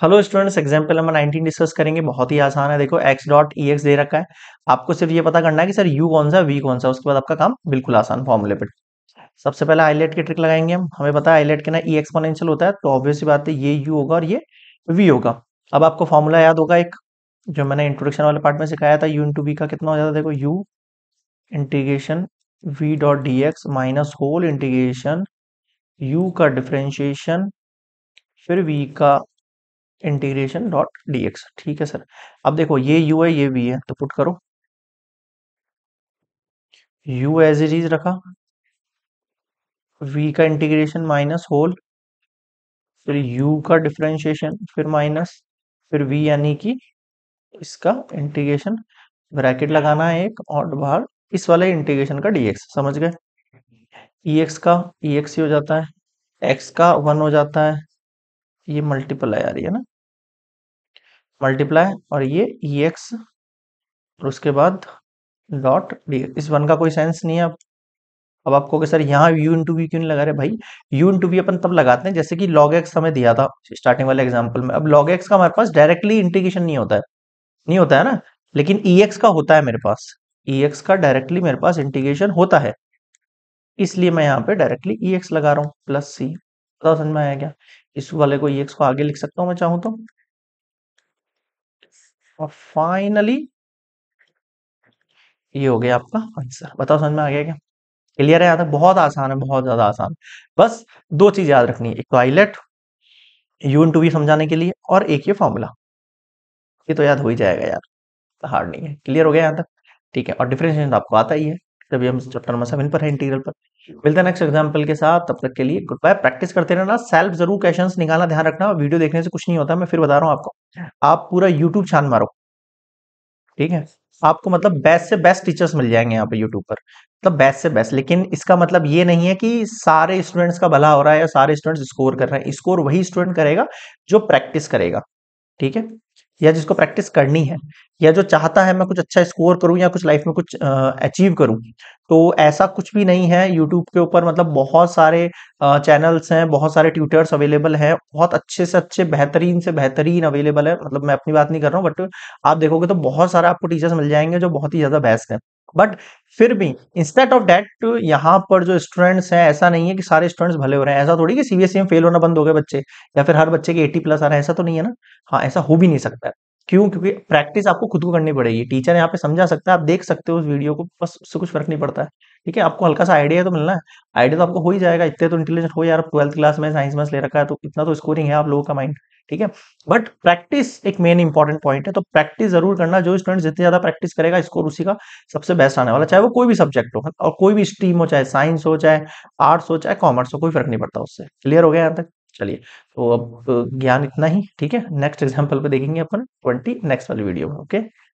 hello students example number 19 discuss करेंगे बहुत ही आसान है देखो एक्स डॉट ई एक्स दे रखा है आपको सिर्फ ये पता करना है कि सर यू कौन सा वी कौन सा उसके बाद आपका काम बिल्कुल आसान फॉर्मूले पर सबसे पहले आईलेट की ट्रिक लगाएंगे हम हमें पता है आईलेट के ना ई एक्सपोनेंशियल होता है तो ऑब्वियसली बात है ये यू होगा और ये वी होगा अब आपको फॉर्मूला याद होगा एक जो मैंने इंट्रोडक्शन वाले पार्ट में सिखाया था यू इंटू वी का कितना हो जाता है देखो u integration v dot d x minus whole integration u का डिफ्रेंशिएशन फिर वी का इंटीग्रेशन डॉट डी ठीक है सर अब देखो ये यू है ये वी है तो पुट करो यू एज इट इज रखा वी का इंटीग्रेशन माइनस होल फिर यू का डिफ्रेंशिएशन फिर माइनस फिर वी यानी कि इसका इंटीग्रेशन ब्रैकेट लगाना है एक और बाहर इस वाले इंटीग्रेशन का डीएक्स समझ गए ई एक्स का ई एक्स ही हो जाता है एक्स का वन हो जाता है ये मल्टीपल आ रही है ना मल्टीप्लाई और ये ई e एक्स और उसके बाद डॉट डी इस वन का कोई सेंस नहीं है अब अब आपको कि सर यहाँ यू इंटू वी क्यों नहीं लगा रहे भाई यू इंटू वी अपन तब लगाते हैं जैसे कि लॉग एक्स हमें दिया था स्टार्टिंग वाले एग्जाम्पल में अब लॉग एक्स का हमारे पास डायरेक्टली इंटीग्रेशन नहीं होता है नहीं होता है ना लेकिन ई e एक्स का होता है मेरे पास ई e एक्स का डायरेक्टली मेरे पास इंटीग्रेशन होता है इसलिए मैं यहाँ पे डायरेक्टली ई एक्स लगा रहा हूँ प्लस सी बताओ समझ में आया क्या इस वाले को ई एक्स को आगे लिख सकता हूँ मैं चाहूँ तो और फाइनली ये हो गया आपका आंसर बताओ समझ में आ गया क्या क्लियर है याद है बहुत आसान है बहुत ज्यादा आसान बस दो चीज याद रखनी है एक तो आईलेट यू टू भी समझाने के लिए और एक ये फॉर्मूला ये तो याद हो ही जाएगा यार हार्ड नहीं है क्लियर हो गया यहाँ तक ठीक है और डिफरेंशिएशन तो आपको आता ही है तभी हम चैप्टर नंबर सेवन पर है इंटीग्रल पर मिलते हैं नेक्स्ट एग्जाम्पल के साथ तब तक के लिए गुड बाय प्रैक्टिस करते रहना सेल्फ जरूर क्वेश्चन निकालना ध्यान रखना वीडियो देखने से कुछ नहीं होता मैं फिर बता रहा हूँ आपको आप पूरा यूट्यूब छान मारो ठीक है आपको मतलब बेस्ट से बेस्ट टीचर्स मिल जाएंगे यहाँ पे यूट्यूब पर मतलब बेस्ट से बेस्ट लेकिन इसका मतलब ये नहीं है कि सारे स्टूडेंट्स का भला हो रहा है या सारे स्टूडेंट्स स्कोर कर रहे हैं स्कोर वही स्टूडेंट करेगा जो प्रैक्टिस करेगा ठीक है या जिसको प्रैक्टिस करनी है या जो चाहता है मैं कुछ अच्छा स्कोर करूं या कुछ लाइफ में कुछ अचीव करूं तो ऐसा कुछ भी नहीं है यूट्यूब के ऊपर मतलब बहुत सारे चैनल्स हैं बहुत सारे ट्यूटर्स अवेलेबल हैं बहुत अच्छे से अच्छे बेहतरीन से बेहतरीन अवेलेबल है मतलब मैं अपनी बात नहीं कर रहा हूँ बट आप देखोगे तो बहुत सारे आपको टीचर्स मिल जाएंगे जो बहुत ही ज़्यादा बेस्ट हैं बट फिर भी इंस्टेट ऑफ डेट तो यहाँ पर जो स्टूडेंट्स हैं ऐसा नहीं है कि सारे स्टूडेंट्स भले हो रहे हैं ऐसा थोड़ी कि सीबीएसई e में फेल होना बंद हो गए बच्चे या फिर हर बच्चे के 80 प्लस आ रहे हैं ऐसा तो नहीं है ना हाँ ऐसा हो भी नहीं सकता है क्यों क्योंकि प्रैक्टिस आपको खुद को करनी पड़ेगी टीचर यहाँ पे समझा सकता है आप देख सकते हो उस वीडियो को बस उससे कुछ फर्क नहीं पड़ता है ठीक है आपको हल्का सा आइडिया तो मिलना है आइडिया तो आपको हो ही जाएगा इतने तो इंटेलिजेंट हो यार ट्वेल्थ क्लास में साइंस में ले रखा है तो इतना तो स्कोरिंग है आप लोगों का माइंड ठीक है बट प्रैक्टिस एक मेन इंपॉर्टेंट पॉइंट है तो प्रैक्टिस जरूर करना जो स्टूडेंट जितने ज्यादा प्रैक्टिस करेगा स्कोर उसी का सबसे बेस्ट आने वाला चाहे वो कोई भी सब्जेक्ट हो और कोई भी स्ट्रीम हो चाहे साइंस हो चाहे आर्ट्स हो चाहे कॉमर्स हो कोई फर्क नहीं पड़ता उससे क्लियर हो गया यहाँ तक चलिए तो अब ज्ञान इतना ही ठीक है नेक्स्ट एग्जाम्पल पे देखेंगे अपन ट्वेंटी नेक्स्ट वाली वीडियो में ओके